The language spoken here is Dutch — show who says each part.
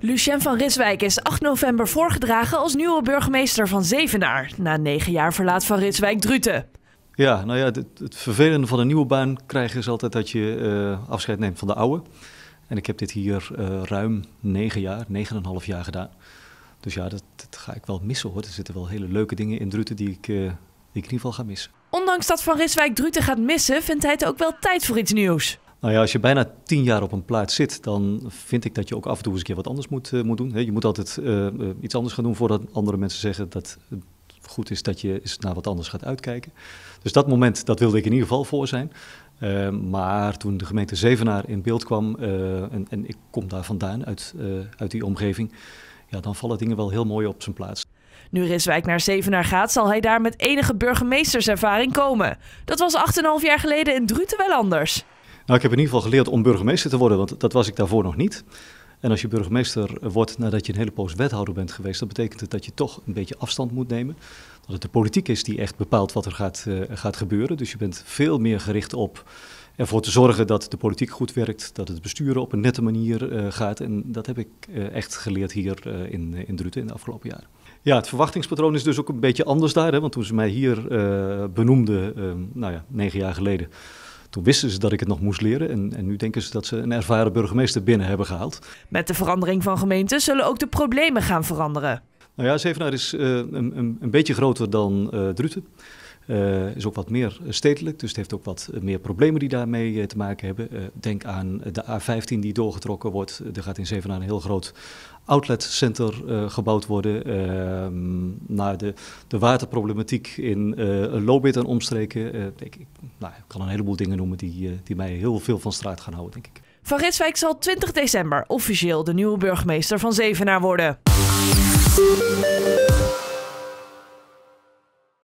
Speaker 1: Lucien van Riswijk is 8 november voorgedragen als nieuwe burgemeester van Zevenaar. Na negen jaar verlaat van Riswijk Druten.
Speaker 2: Ja, nou ja, het, het, vervelende van een nieuwe baan krijgen is altijd dat je eh, afscheid neemt van de oude. En ik heb dit hier eh, ruim negen jaar, negen en een half jaar gedaan. Dus ja, dat, dat, ga ik wel missen hoor. Er zitten wel hele leuke dingen in Druten die ik, eh, die ik in ieder geval ga missen.
Speaker 1: Ondanks dat Van Riswijk Druten gaat missen, vindt hij het ook wel tijd voor iets nieuws.
Speaker 2: Nou ja, als je bijna tien jaar op een plaats zit, dan vind ik dat je ook af en toe eens een keer wat anders moet, eh, moet doen. je moet altijd eh, eh, iets anders gaan doen voordat andere mensen zeggen dat het goed is dat je eens naar wat anders gaat uitkijken. Dus dat moment, dat wilde ik in ieder geval voor zijn. maar toen de gemeente Zevenaar in beeld kwam, en, en, ik kom daar vandaan, uit, uit die omgeving, ja, dan vallen dingen wel heel mooi op zijn plaats.
Speaker 1: Nu Riswijk naar Zevenaar gaat, zal hij daar met enige burgemeesterservaring komen. Dat was 8,5 jaar geleden in Druten wel anders.
Speaker 2: Nou, ik heb in ieder geval geleerd om burgemeester te worden, want dat was ik daarvoor nog niet. En als je burgemeester wordt nadat je een hele poos wethouder bent geweest, dan betekent het dat je toch een beetje afstand moet nemen. Dat het de politiek is die echt bepaalt wat er gaat, eh, gaat gebeuren. Dus je bent veel meer gericht op ervoor te zorgen dat de politiek goed werkt, dat het besturen op een nette manier eh, gaat. En dat heb ik eh, echt geleerd hier in, in Druten in de afgelopen jaren. Ja, het verwachtingspatroon is dus ook een beetje anders daar. Hè? Want toen ze mij hier benoemden, ehm, nou ja, negen jaar geleden toen wisten ze dat ik het nog moest leren en, en nu denken ze dat ze een ervaren burgemeester binnen hebben gehaald.
Speaker 1: Met de verandering van gemeenten zullen ook de problemen gaan veranderen.
Speaker 2: Nou ja, Zevenaar is eh, een, een, beetje groter dan uh, Druten. Uh, is ook wat meer eh, stedelijk, dus het heeft ook wat eh, meer problemen die daarmee te maken hebben. denk aan de A15 die doorgetrokken wordt. Er gaat in Zevenaar een heel groot outletcenter gebouwd worden. Ehm, naar nou, de, de waterproblematiek in uh, Lobit en omstreken. ik, nou, ik kan een heleboel dingen noemen die, die mij heel veel van straat gaan houden, denk ik.
Speaker 1: Van Ritswijk zal 20 december officieel de nieuwe burgemeester van Zevenaar worden.